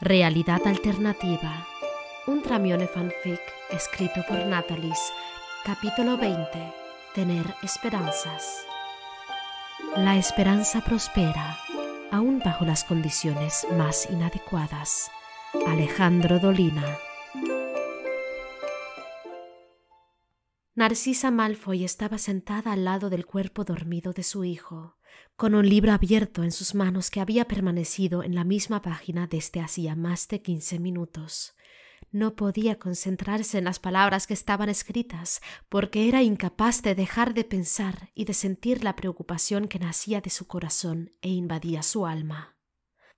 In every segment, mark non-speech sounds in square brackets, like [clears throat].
Realidad Alternativa. Un tramione fanfic escrito por Natalis. Capítulo 20. Tener esperanzas. La esperanza prospera, aún bajo las condiciones más inadecuadas. Alejandro Dolina. Narcisa Malfoy estaba sentada al lado del cuerpo dormido de su hijo, con un libro abierto en sus manos que había permanecido en la misma página desde hacía más de quince minutos. No podía concentrarse en las palabras que estaban escritas, porque era incapaz de dejar de pensar y de sentir la preocupación que nacía de su corazón e invadía su alma.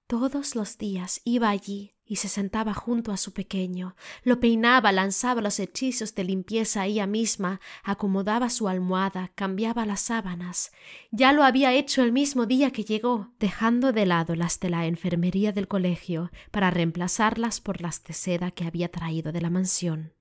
Todos los días iba allí y se sentaba junto a su pequeño, lo peinaba, lanzaba los hechizos de limpieza ella misma, acomodaba su almohada, cambiaba las sábanas. Ya lo había hecho el mismo día que llegó, dejando de lado las de la enfermería del colegio para reemplazarlas por las de seda que había traído de la mansión.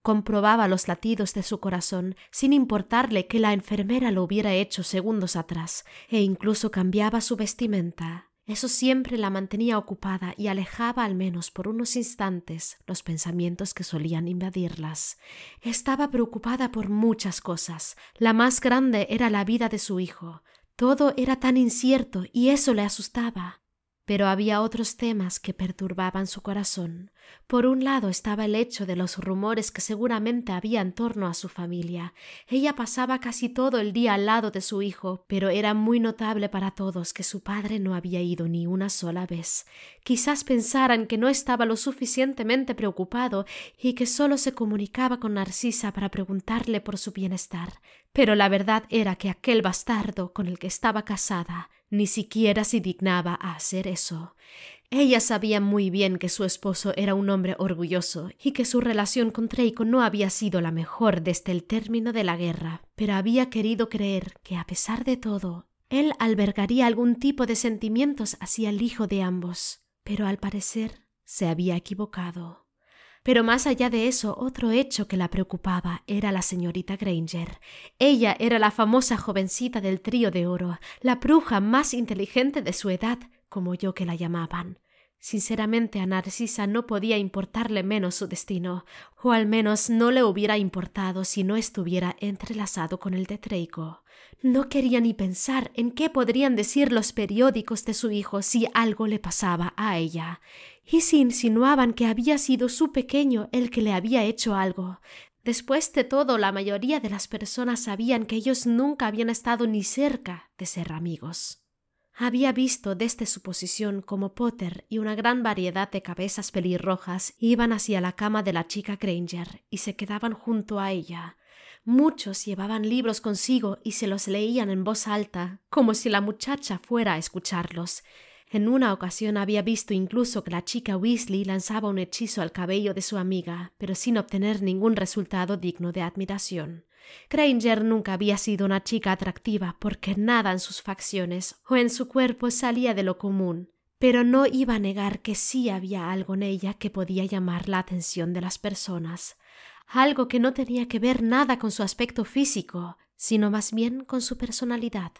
Comprobaba los latidos de su corazón sin importarle que la enfermera lo hubiera hecho segundos atrás, e incluso cambiaba su vestimenta. Eso siempre la mantenía ocupada y alejaba al menos por unos instantes los pensamientos que solían invadirlas. Estaba preocupada por muchas cosas. La más grande era la vida de su hijo. Todo era tan incierto y eso le asustaba. Pero había otros temas que perturbaban su corazón. Por un lado estaba el hecho de los rumores que seguramente había en torno a su familia. Ella pasaba casi todo el día al lado de su hijo, pero era muy notable para todos que su padre no había ido ni una sola vez. Quizás pensaran que no estaba lo suficientemente preocupado y que solo se comunicaba con Narcisa para preguntarle por su bienestar. Pero la verdad era que aquel bastardo con el que estaba casada ni siquiera se dignaba a hacer eso. Ella sabía muy bien que su esposo era un hombre orgulloso y que su relación con Treiko no había sido la mejor desde el término de la guerra, pero había querido creer que, a pesar de todo, él albergaría algún tipo de sentimientos hacia el hijo de ambos. Pero al parecer se había equivocado. Pero más allá de eso, otro hecho que la preocupaba era la señorita Granger. Ella era la famosa jovencita del trío de oro, la bruja más inteligente de su edad, como yo que la llamaban. Sinceramente a Narcisa no podía importarle menos su destino, o al menos no le hubiera importado si no estuviera entrelazado con el de Treico. No quería ni pensar en qué podrían decir los periódicos de su hijo si algo le pasaba a ella y se insinuaban que había sido su pequeño el que le había hecho algo. Después de todo, la mayoría de las personas sabían que ellos nunca habían estado ni cerca de ser amigos. Había visto desde su posición como Potter y una gran variedad de cabezas pelirrojas iban hacia la cama de la chica Granger y se quedaban junto a ella. Muchos llevaban libros consigo y se los leían en voz alta, como si la muchacha fuera a escucharlos. En una ocasión había visto incluso que la chica Weasley lanzaba un hechizo al cabello de su amiga, pero sin obtener ningún resultado digno de admiración. Granger nunca había sido una chica atractiva porque nada en sus facciones o en su cuerpo salía de lo común, pero no iba a negar que sí había algo en ella que podía llamar la atención de las personas, algo que no tenía que ver nada con su aspecto físico, sino más bien con su personalidad.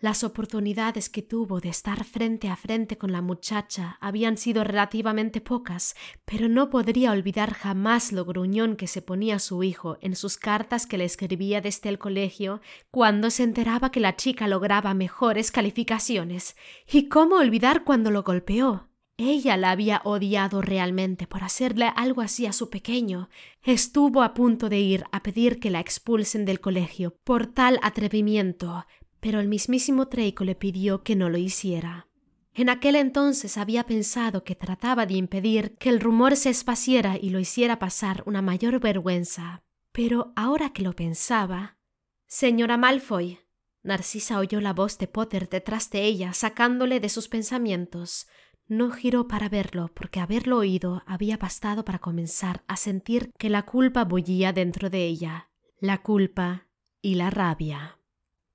Las oportunidades que tuvo de estar frente a frente con la muchacha habían sido relativamente pocas, pero no podría olvidar jamás lo gruñón que se ponía su hijo en sus cartas que le escribía desde el colegio cuando se enteraba que la chica lograba mejores calificaciones. ¿Y cómo olvidar cuando lo golpeó? Ella la había odiado realmente por hacerle algo así a su pequeño. Estuvo a punto de ir a pedir que la expulsen del colegio por tal atrevimiento, pero el mismísimo treico le pidió que no lo hiciera. En aquel entonces había pensado que trataba de impedir que el rumor se espaciera y lo hiciera pasar una mayor vergüenza. Pero ahora que lo pensaba... Señora Malfoy. Narcisa oyó la voz de Potter detrás de ella, sacándole de sus pensamientos. No giró para verlo, porque haberlo oído había bastado para comenzar a sentir que la culpa bullía dentro de ella. La culpa y la rabia.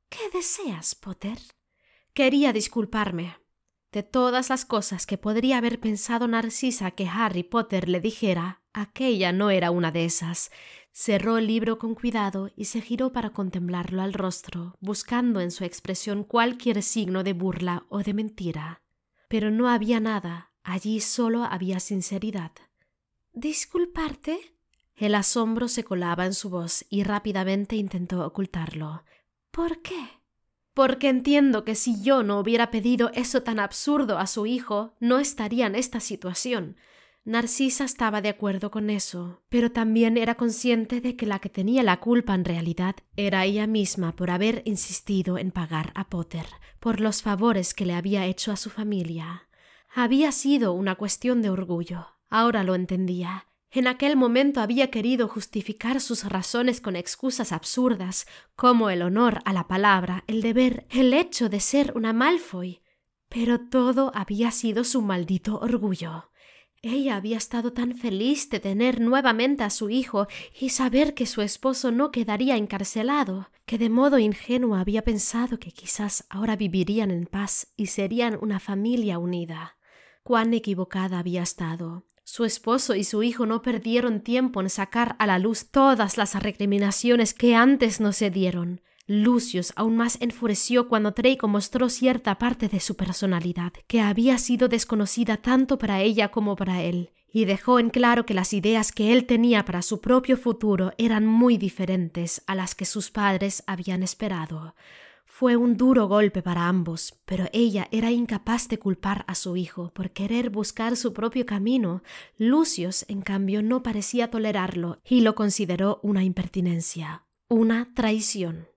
¿Qué deseas, Potter? Quería disculparme. De todas las cosas que podría haber pensado Narcisa que Harry Potter le dijera, aquella no era una de esas. Cerró el libro con cuidado y se giró para contemplarlo al rostro, buscando en su expresión cualquier signo de burla o de mentira. Pero no había nada, allí solo había sinceridad. ¿Disculparte? El asombro se colaba en su voz y rápidamente intentó ocultarlo. ¿Por qué? Porque entiendo que si yo no hubiera pedido eso tan absurdo a su hijo, no estaría en esta situación. Narcisa estaba de acuerdo con eso, pero también era consciente de que la que tenía la culpa en realidad era ella misma por haber insistido en pagar a Potter por los favores que le había hecho a su familia. Había sido una cuestión de orgullo. Ahora lo entendía. En aquel momento había querido justificar sus razones con excusas absurdas, como el honor a la palabra, el deber, el hecho de ser una Malfoy. Pero todo había sido su maldito orgullo. Ella había estado tan feliz de tener nuevamente a su hijo y saber que su esposo no quedaría encarcelado, que de modo ingenuo había pensado que quizás ahora vivirían en paz y serían una familia unida. Cuán equivocada había estado. Su esposo y su hijo no perdieron tiempo en sacar a la luz todas las recriminaciones que antes no se dieron. Lucius aún más enfureció cuando Draco mostró cierta parte de su personalidad, que había sido desconocida tanto para ella como para él, y dejó en claro que las ideas que él tenía para su propio futuro eran muy diferentes a las que sus padres habían esperado. Fue un duro golpe para ambos, pero ella era incapaz de culpar a su hijo por querer buscar su propio camino. Lucius, en cambio, no parecía tolerarlo y lo consideró una impertinencia, una traición.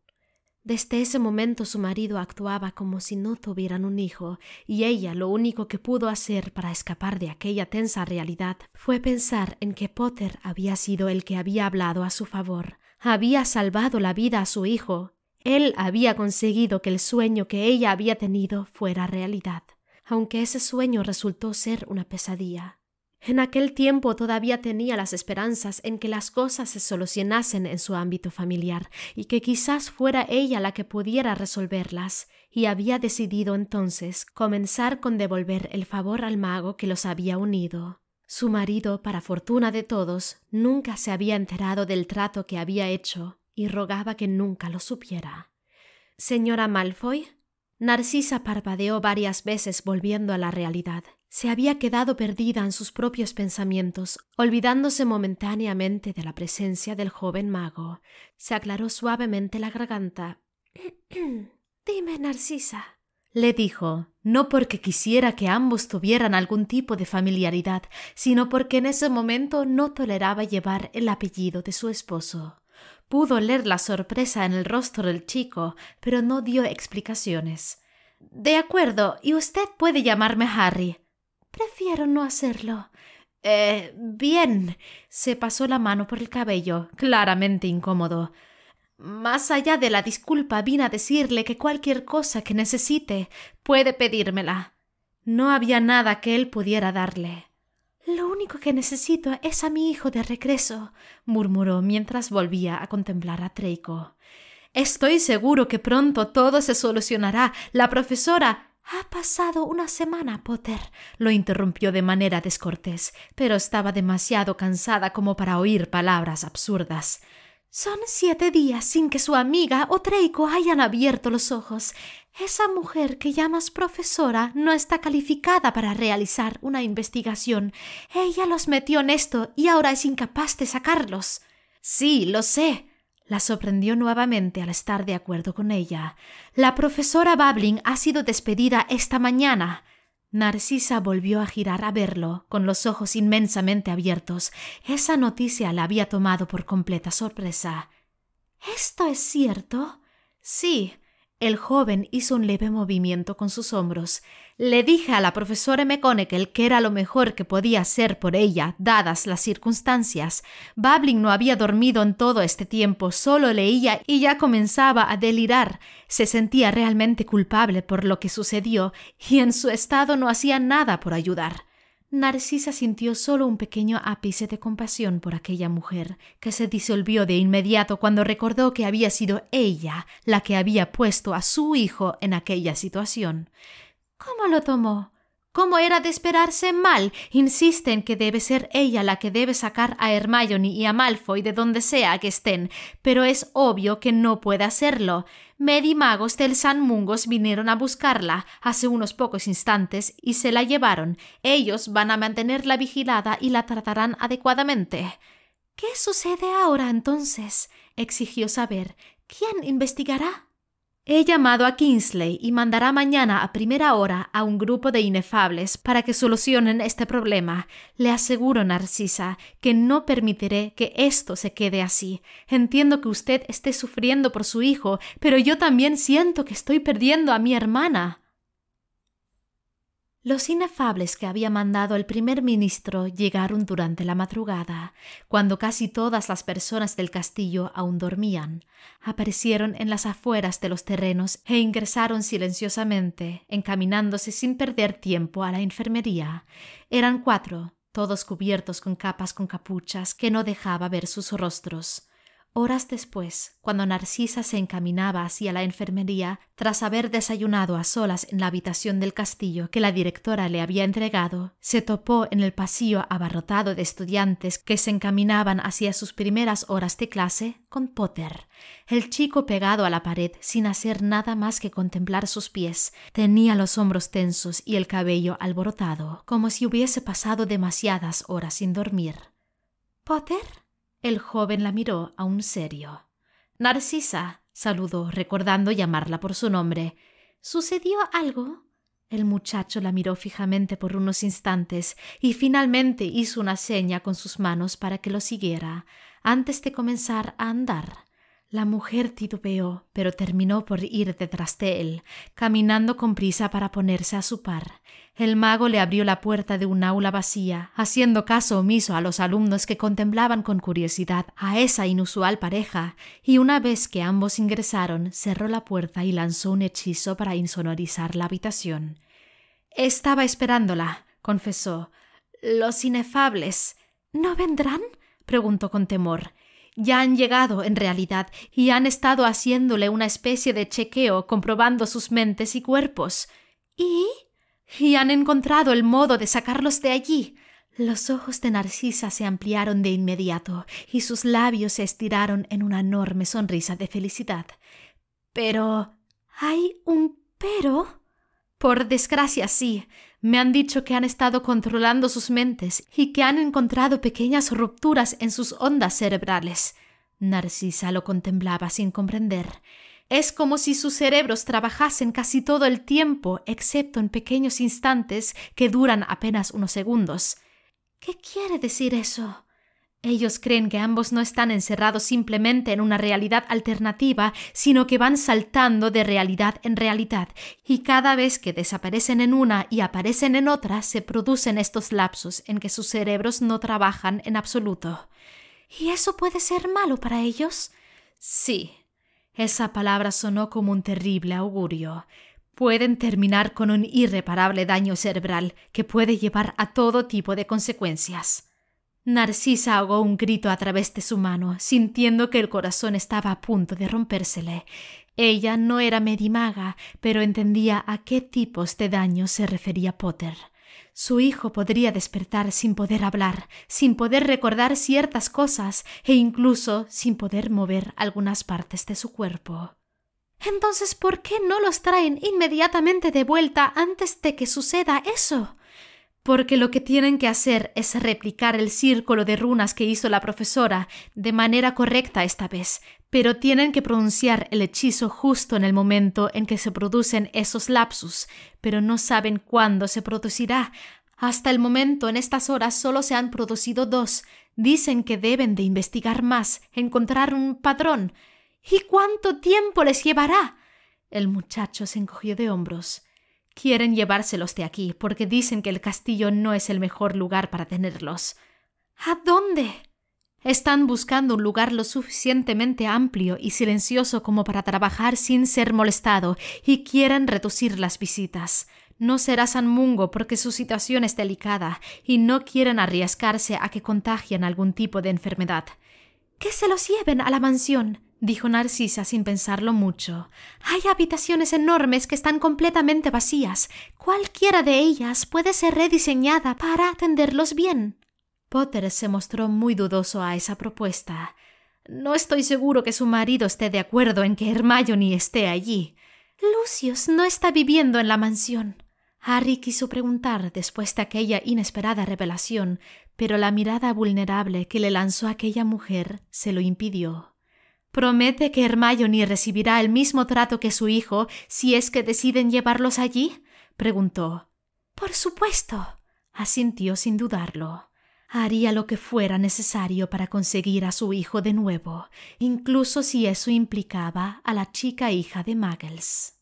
Desde ese momento su marido actuaba como si no tuvieran un hijo, y ella lo único que pudo hacer para escapar de aquella tensa realidad fue pensar en que Potter había sido el que había hablado a su favor, había salvado la vida a su hijo, él había conseguido que el sueño que ella había tenido fuera realidad, aunque ese sueño resultó ser una pesadilla. En aquel tiempo todavía tenía las esperanzas en que las cosas se solucionasen en su ámbito familiar y que quizás fuera ella la que pudiera resolverlas, y había decidido entonces comenzar con devolver el favor al mago que los había unido. Su marido, para fortuna de todos, nunca se había enterado del trato que había hecho, y rogaba que nunca lo supiera. Señora Malfoy, Narcisa parpadeó varias veces volviendo a la realidad. Se había quedado perdida en sus propios pensamientos, olvidándose momentáneamente de la presencia del joven mago. Se aclaró suavemente la garganta. [clears throat] Dime, Narcisa, le dijo, no porque quisiera que ambos tuvieran algún tipo de familiaridad, sino porque en ese momento no toleraba llevar el apellido de su esposo. Pudo leer la sorpresa en el rostro del chico, pero no dio explicaciones. De acuerdo, y usted puede llamarme Harry. Prefiero no hacerlo. Eh, bien. Se pasó la mano por el cabello, claramente incómodo. Más allá de la disculpa, vine a decirle que cualquier cosa que necesite puede pedírmela. No había nada que él pudiera darle. Lo único que necesito es a mi hijo de regreso, murmuró mientras volvía a contemplar a Treiko. Estoy seguro que pronto todo se solucionará. La profesora. Ha pasado una semana, Potter, lo interrumpió de manera descortés, pero estaba demasiado cansada como para oír palabras absurdas. Son siete días sin que su amiga o Treiko hayan abierto los ojos. Esa mujer que llamas profesora no está calificada para realizar una investigación. Ella los metió en esto y ahora es incapaz de sacarlos. Sí, lo sé. La sorprendió nuevamente al estar de acuerdo con ella. La profesora Babling ha sido despedida esta mañana. Narcisa volvió a girar a verlo, con los ojos inmensamente abiertos. Esa noticia la había tomado por completa sorpresa. ¿Esto es cierto? Sí, el joven hizo un leve movimiento con sus hombros. Le dije a la profesora McConnell que era lo mejor que podía hacer por ella, dadas las circunstancias. Babling no había dormido en todo este tiempo, solo leía y ya comenzaba a delirar. Se sentía realmente culpable por lo que sucedió y en su estado no hacía nada por ayudar. Narcisa sintió solo un pequeño ápice de compasión por aquella mujer, que se disolvió de inmediato cuando recordó que había sido ella la que había puesto a su hijo en aquella situación. ¿Cómo lo tomó? ¿Cómo era de esperarse, Mal Insisten que debe ser ella la que debe sacar a Hermione y a Malfoy de donde sea que estén, pero es obvio que no puede hacerlo. Med magos del San Mungos vinieron a buscarla hace unos pocos instantes y se la llevaron. Ellos van a mantenerla vigilada y la tratarán adecuadamente. ¿Qué sucede ahora entonces? exigió saber. ¿Quién investigará? He llamado a Kingsley y mandará mañana a primera hora a un grupo de inefables para que solucionen este problema. Le aseguro, Narcisa, que no permitiré que esto se quede así. Entiendo que usted esté sufriendo por su hijo, pero yo también siento que estoy perdiendo a mi hermana. Los inefables que había mandado el primer ministro llegaron durante la madrugada, cuando casi todas las personas del castillo aún dormían. Aparecieron en las afueras de los terrenos e ingresaron silenciosamente, encaminándose sin perder tiempo a la enfermería. Eran cuatro, todos cubiertos con capas con capuchas que no dejaba ver sus rostros. Horas después, cuando Narcisa se encaminaba hacia la enfermería, tras haber desayunado a solas en la habitación del castillo que la directora le había entregado, se topó en el pasillo abarrotado de estudiantes que se encaminaban hacia sus primeras horas de clase con Potter. El chico pegado a la pared sin hacer nada más que contemplar sus pies, tenía los hombros tensos y el cabello alborotado, como si hubiese pasado demasiadas horas sin dormir. ¿Potter? El joven la miró a un serio. Narcisa, saludó, recordando llamarla por su nombre. ¿Sucedió algo? El muchacho la miró fijamente por unos instantes y finalmente hizo una seña con sus manos para que lo siguiera, antes de comenzar a andar. La mujer titubeó, pero terminó por ir detrás de él, caminando con prisa para ponerse a su par. El mago le abrió la puerta de un aula vacía, haciendo caso omiso a los alumnos que contemplaban con curiosidad a esa inusual pareja, y una vez que ambos ingresaron, cerró la puerta y lanzó un hechizo para insonorizar la habitación. Estaba esperándola, confesó. Los inefables. ¿No vendrán? preguntó con temor. Ya han llegado, en realidad, y han estado haciéndole una especie de chequeo comprobando sus mentes y cuerpos. ¿Y? Y han encontrado el modo de sacarlos de allí. Los ojos de Narcisa se ampliaron de inmediato y sus labios se estiraron en una enorme sonrisa de felicidad. Pero... ¿Hay un pero? Por desgracia, sí. Me han dicho que han estado controlando sus mentes y que han encontrado pequeñas rupturas en sus ondas cerebrales. Narcisa lo contemplaba sin comprender. Es como si sus cerebros trabajasen casi todo el tiempo, excepto en pequeños instantes que duran apenas unos segundos. ¿Qué quiere decir eso? Ellos creen que ambos no están encerrados simplemente en una realidad alternativa, sino que van saltando de realidad en realidad, y cada vez que desaparecen en una y aparecen en otra, se producen estos lapsos en que sus cerebros no trabajan en absoluto. ¿Y eso puede ser malo para ellos? Sí. Esa palabra sonó como un terrible augurio pueden terminar con un irreparable daño cerebral que puede llevar a todo tipo de consecuencias. Narcisa ahogó un grito a través de su mano, sintiendo que el corazón estaba a punto de rompérsele. Ella no era medimaga, pero entendía a qué tipos de daño se refería Potter. Su hijo podría despertar sin poder hablar, sin poder recordar ciertas cosas e incluso sin poder mover algunas partes de su cuerpo. Entonces, ¿por qué no los traen inmediatamente de vuelta antes de que suceda eso? porque lo que tienen que hacer es replicar el círculo de runas que hizo la profesora de manera correcta esta vez, pero tienen que pronunciar el hechizo justo en el momento en que se producen esos lapsus, pero no saben cuándo se producirá. Hasta el momento en estas horas solo se han producido dos. Dicen que deben de investigar más, encontrar un patrón. ¿Y cuánto tiempo les llevará? El muchacho se encogió de hombros. Quieren llevárselos de aquí porque dicen que el castillo no es el mejor lugar para tenerlos. ¿A dónde? Están buscando un lugar lo suficientemente amplio y silencioso como para trabajar sin ser molestado y quieren reducir las visitas. No será San Mungo porque su situación es delicada y no quieren arriesgarse a que contagien algún tipo de enfermedad. Que se los lleven a la mansión, dijo Narcisa sin pensarlo mucho. Hay habitaciones enormes que están completamente vacías. Cualquiera de ellas puede ser rediseñada para atenderlos bien. Potter se mostró muy dudoso a esa propuesta. No estoy seguro que su marido esté de acuerdo en que Hermione esté allí. Lucius no está viviendo en la mansión. Harry quiso preguntar después de aquella inesperada revelación, pero la mirada vulnerable que le lanzó aquella mujer se lo impidió. ¿Promete que Hermione recibirá el mismo trato que su hijo si es que deciden llevarlos allí? preguntó. Por supuesto, asintió sin dudarlo. Haría lo que fuera necesario para conseguir a su hijo de nuevo, incluso si eso implicaba a la chica hija de Muggles.